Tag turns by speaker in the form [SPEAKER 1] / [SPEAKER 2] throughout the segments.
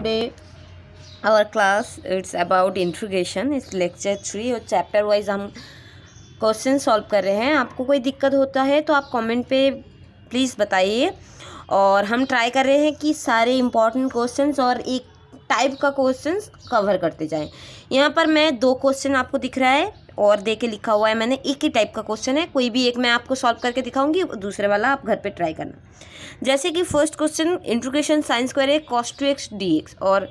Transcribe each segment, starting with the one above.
[SPEAKER 1] today our class it's about integration इस lecture three और chapter wise हम question solve कर रहे हैं आपको कोई दिक्कत होता है तो आप कमेंट पे प्लीज़ बताइए और हम ट्राई कर रहे हैं कि सारे इम्पॉर्टेंट क्वेश्चंस और एक टाइप का क्वेश्चन कवर करते जाएँ यहाँ पर मैं दो क्वेश्चन आपको दिख रहा है और दे के लिखा हुआ है मैंने एक ही टाइप का क्वेश्चन है कोई भी एक मैं आपको सॉल्व करके दिखाऊंगी दूसरे वाला आप घर पे ट्राई करना जैसे कि first question integration sine square एक cos two x d x और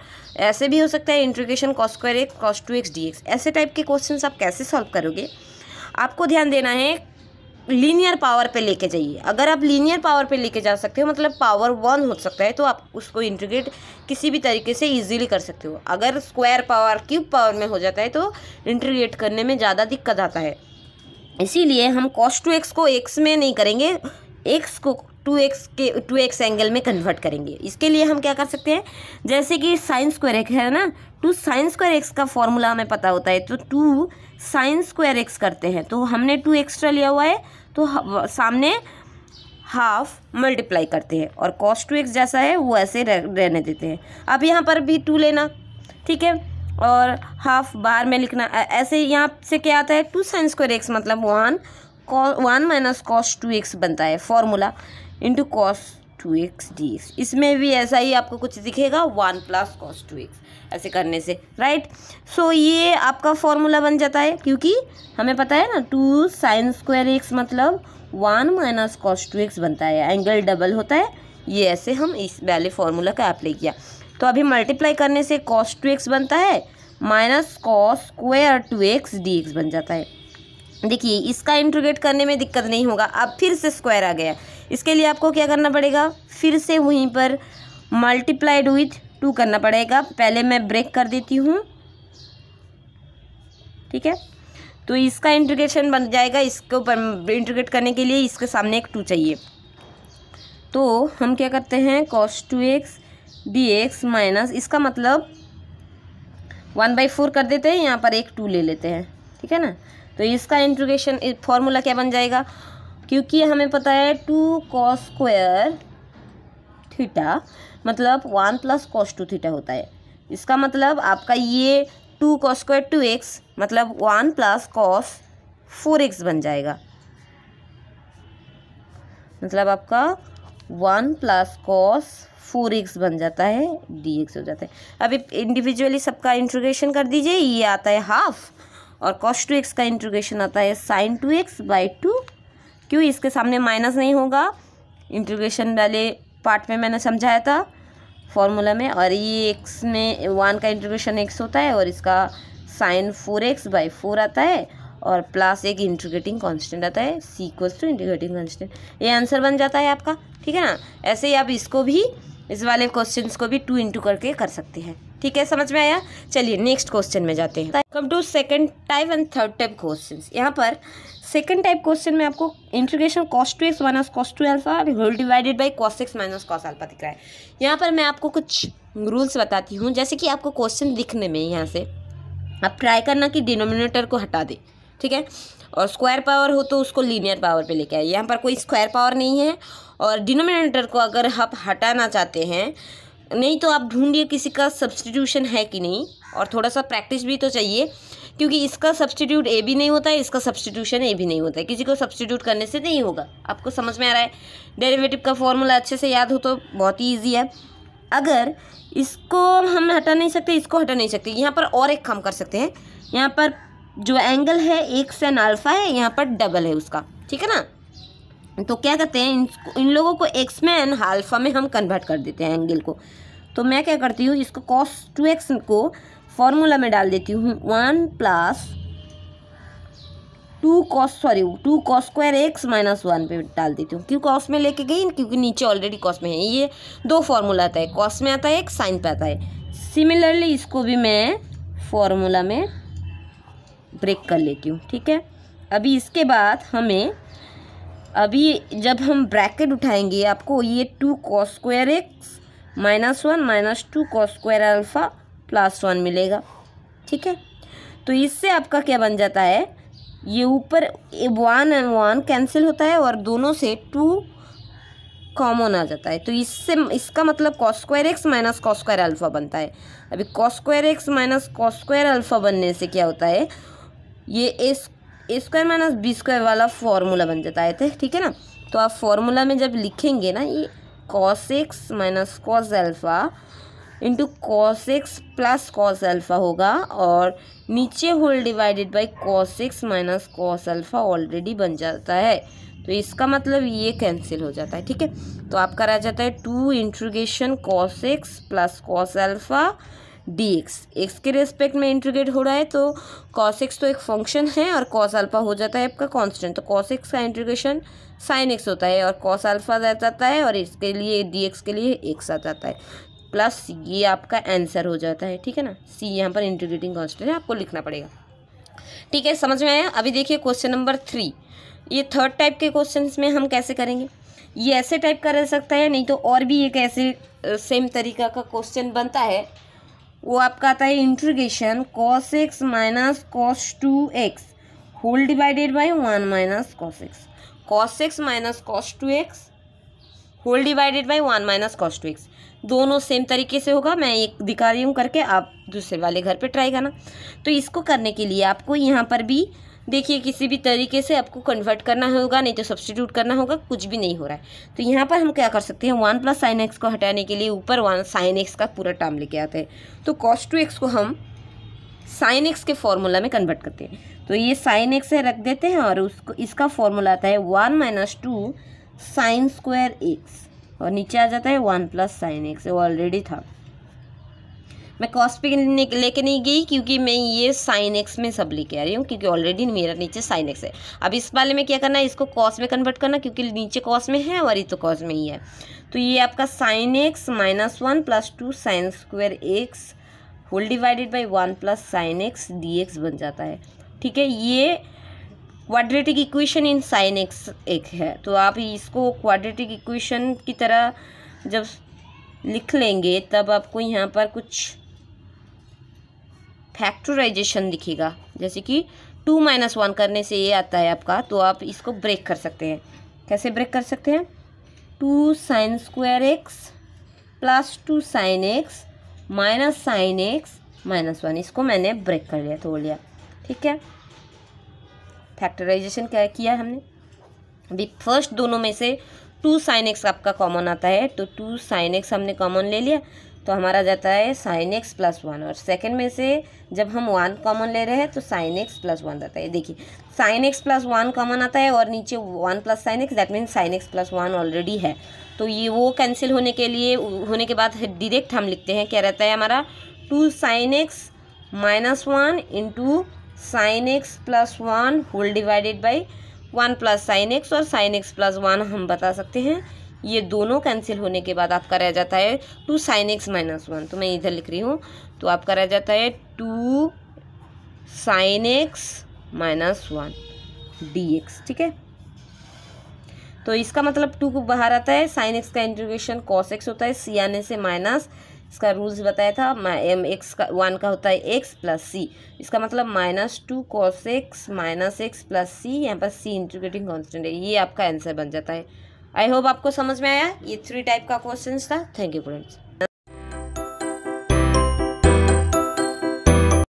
[SPEAKER 1] ऐसे भी हो सकता है इंट्रोगेशन कॉस स्क्वायर एक cos two x d x ऐसे टाइप के क्वेश्चन आप कैसे सॉल्व करोगे आपको ध्यान देना है लीनियर पावर पे लेके जाइए अगर आप लीनियर पावर पे लेके जा सकते हो मतलब पावर वन हो सकता है तो आप उसको इंटीग्रेट किसी भी तरीके से इजीली कर सकते हो अगर स्क्वायर पावर क्यूब पावर में हो जाता है तो इंटीग्रेट करने में ज़्यादा दिक्कत आता है इसीलिए हम कॉस टू एक्स को एक्स में नहीं करेंगे एक्स को टू एक्स के टू एक्स एंगल में कन्वर्ट करेंगे इसके लिए हम क्या कर सकते हैं जैसे कि साइंस स्क्वायर एक्स है ना टू साइंस स्क्वायर एक्स का फॉर्मूला हमें पता होता है तो टू साइंस स्क्वायर एक्स करते हैं तो हमने टू एक्स्ट्रा लिया हुआ है तो सामने हाफ मल्टीप्लाई करते हैं और कॉस टू एक्स जैसा है वो ऐसे रहने देते हैं अब यहाँ पर भी टू लेना ठीक है और हाफ बार में लिखना ऐसे यहाँ से क्या आता है टू साइंस स्क्वायर एक्स मतलब one one minus cos two x बनता है formula into cos two x d x इसमें भी ऐसा ही आपको कुछ दिखेगा one plus cos two x ऐसे करने से राइट सो so, ये आपका फॉर्मूला बन जाता है क्योंकि हमें पता है ना टू साइन स्क्वायर एक्स मतलब one minus cos two x बनता है एंगल डबल होता है ये ऐसे हम इस वाले फॉर्मूला का अप्लाई किया तो अभी मल्टीप्लाई करने से कॉस टू एक्स बनता है minus cos square two x d x बन जाता है देखिए इसका इंट्रोगेट करने में दिक्कत नहीं होगा अब फिर से स्क्वायर आ गया इसके लिए आपको क्या करना पड़ेगा फिर से वहीं पर मल्टीप्लाइड विथ टू करना पड़ेगा पहले मैं ब्रेक कर देती हूँ ठीक है तो इसका इंटीग्रेशन बन जाएगा इसके ऊपर इंटीग्रेट करने के लिए इसके सामने एक टू चाहिए तो हम क्या करते हैं cos two x d x minus इसका मतलब वन बाई फोर कर देते हैं यहाँ पर एक टू ले लेते हैं ठीक है ना तो इसका इंटीग्रेशन फॉर्मूला क्या बन जाएगा क्योंकि हमें पता है टू कॉस स्क्वायर थीटा मतलब one plus cos two theta होता है इसका मतलब आपका ये two cos square two x मतलब one plus cos four x बन जाएगा मतलब आपका one plus cos four x बन जाता है डी एक्स हो जाता है अब इंडिविजुअली सबका इंट्रोगेशन कर दीजिए ये आता है हाफ और कॉस टू एक्स का इंट्रोगेशन आता है sine two x by two क्यों इसके सामने माइनस नहीं होगा इंटीग्रेशन वाले पार्ट में मैंने समझाया था फॉर्मूला में और ये एक्स में वन का इंटीग्रेशन एक्स होता है और इसका sine four x by four आता है और प्लस एक इंटीग्रेटिंग कांस्टेंट आता है C equals to integrating constant ये आंसर बन जाता है आपका ठीक है ना ऐसे ही आप इसको भी इस वाले क्वेश्चन को भी टू इंटू करके कर सकते हैं ठीक है समझ में आया चलिए नेक्स्ट क्वेश्चन में जाते हैं come to second type and third type question यहाँ पर सेकंड टाइप क्वेश्चन में आपको integration cos two x minus cos two alpha whole divided by cos x minus cos alpha दिख रहा है यहाँ पर मैं आपको कुछ रूल्स बताती हूँ जैसे कि आपको क्वेश्चन दिखने में यहाँ से आप ट्राई करना कि डिनोमिनेटर को हटा दे ठीक है और स्क्वायर पावर हो तो उसको लीनियर पावर पे लेके आए यहाँ पर कोई स्क्वायर पावर नहीं है और डिनोमिनेटर को अगर आप हटाना चाहते हैं नहीं तो आप ढूंढिए किसी का सब्सटीट्यूशन है कि नहीं और थोड़ा सा प्रैक्टिस भी तो चाहिए क्योंकि इसका सब्सटीट्यूट ए भी नहीं होता है इसका सब्सटीट्यूशन ए भी नहीं होता है किसी को सब्सटीट्यूट करने से नहीं होगा आपको समझ में आ रहा है डेरिवेटिव का फॉर्मूला अच्छे से याद हो तो बहुत ही ईजी है अगर इसको हम हटा नहीं सकते इसको हटा नहीं सकते यहाँ पर और एक काम कर सकते हैं यहाँ पर जो एंगल है एक सेन अल्फ़ा है यहाँ पर डबल है उसका ठीक है ना तो क्या करते हैं इन इन लोगों को एक्स में एन अल्फ़ा में हम कन्वर्ट कर देते हैं एंगल को तो मैं क्या करती हूँ इसको कॉस टू एक्स को फॉर्मूला में डाल देती हूँ one plus two cos sorry two cos square x minus one पे डाल देती हूँ क्यों कॉस में लेके गई क्योंकि नीचे ऑलरेडी कॉस में है ये दो फॉर्मूला आता है कॉस में आता है एक साइन पे आता है सिमिलरली इसको भी मैं फॉर्मूला में ब्रेक कर लेती हूँ ठीक है अभी इसके बाद हमें अभी जब हम ब्रैकेट उठाएंगे आपको ये two cos square x minus one minus two cos square alpha plus one मिलेगा ठीक है तो इससे आपका क्या बन जाता है ये ऊपर वन एंड वन कैंसिल होता है और दोनों से टू कॉमन आ जाता है तो इससे इसका मतलब cos square x minus cos square alpha बनता है अभी cos square x minus cos square alpha बनने से क्या होता है ये a square minus B square वाला फॉर्मूला बन जाता है ठीक है ना तो आप फॉर्मूला में जब लिखेंगे ना ये cos x minus cos alpha into cos x plus cos alpha होगा और नीचे whole divided by cos x minus cos alpha already बन जाता है तो इसका मतलब ये कैंसिल हो जाता है ठीक है तो आपका रह जाता है two integration cos x plus cos alpha d x x के रेस्पेक्ट में इंट्रीग्रेट हो रहा है तो कॉस एक्स तो एक फंक्शन है और कॉस अल्फा हो जाता है आपका कांस्टेंट तो कॉस एक्स का इंट्रीग्रेशन साइन एक्स होता है और कॉस अल्फा आ जाता है और इसके लिए डी एक्स के लिए एक्स आ जाता है प्लस ये आपका आंसर हो जाता है ठीक है ना सी यहाँ पर इंटीग्रेटिंग कॉन्स्टेंट है आपको लिखना पड़ेगा ठीक है समझ में आया अभी देखिए क्वेश्चन नंबर थ्री ये थर्ड टाइप के क्वेश्चन में हम कैसे करेंगे ये ऐसे टाइप का रह सकता है नहीं तो और भी एक ऐसे सेम तरीका का क्वेश्चन बनता है वो आपका आता है integration cos x minus cos two x whole divided by one minus cos x cos x minus cos two x whole divided by one minus cos two x दोनों सेम तरीके से होगा मैं एक दिखा रही हूँ करके आप दूसरे वाले घर पे ट्राई करना तो इसको करने के लिए आपको यहाँ पर भी देखिए किसी भी तरीके से आपको कन्वर्ट करना होगा नहीं तो सब्सटीट्यूट करना होगा कुछ भी नहीं हो रहा है तो यहाँ पर हम क्या कर सकते हैं वन प्लस साइन एक्स को हटाने के लिए ऊपर वन साइन एक्स का पूरा टर्म लेके आते हैं तो कॉस्ट टू एक्स को हम साइन एक्स के फॉर्मूला में कन्वर्ट करते हैं तो ये साइन एक्स है रख देते हैं और उसको इसका फॉर्मूला आता है one minus two sine square x और नीचे आ जाता है वन प्लस साइन एक्स वो ऑलरेडी था मैं कॉस पे लेके नहीं गई क्योंकि मैं ये साइन एक्स में सब लेके आ रही हूँ क्योंकि ऑलरेडी मेरा नीचे साइन एक्स है अब इस वाले में क्या करना है इसको कॉस में कन्वर्ट करना क्योंकि नीचे कॉस में है और ये तो कॉस में ही है तो ये आपका sine x minus one plus two sine square x whole divided by one plus sine x d x बन जाता है ठीक है ये quadratic equation in sine x एक है तो आप इसको क्वाड्रेटिक इक्वेशन की तरह जब लिख लेंगे तब आपको यहाँ पर कुछ फैक्टराइजेशन दिखेगा जैसे कि टू माइनस वन करने से ये आता है आपका तो आप इसको ब्रेक कर सकते हैं कैसे ब्रेक कर सकते हैं two sine square x plus two sine x minus sine x minus one इसको मैंने ब्रेक कर लिया तोड़ लिया ठीक है फैक्टराइजेशन क्या किया हमने अभी फर्स्ट दोनों में से टू साइन एक्स आपका कॉमन आता है तो टू साइन एक्स हमने कॉमन ले लिया तो हमारा जाता है साइन एक्स प्लस वन और सेकेंड में से जब हम वन कॉमन ले रहे हैं तो साइन एक्स प्लस वन रहता है देखिए sine x plus one common आता है और नीचे one plus sine x that mean sine x plus one already है तो ये वो कैंसिल होने के लिए होने के बाद डिरेक्ट हम लिखते हैं क्या रहता है हमारा two sine x minus one into sine x plus one whole divided by one plus sine x और साइन एक्स प्लस वन हम बता सकते हैं ये दोनों कैंसिल होने के बाद आपका रह जाता है two sine x minus one तो मैं इधर लिख रही हूँ तो आपका रह जाता है two sine x minus one d x ठीक है तो इसका मतलब टू को बाहर आता है साइन एक्स का इंटीग्रेशन कॉस एक्स होता है सियाने से माइनस इसका रूल्स बताया था एम एक्स का वन का होता है एक्स प्लस सी इसका मतलब minus two cos x minus x plus C यहाँ पर सी इंटीग्रेटिंग कॉन्स्टेंट है ये आपका आंसर बन जाता है आई होप आपको समझ में आया ये थ्री टाइप का क्वेश्चन था थैंक यू फ्रेंड्स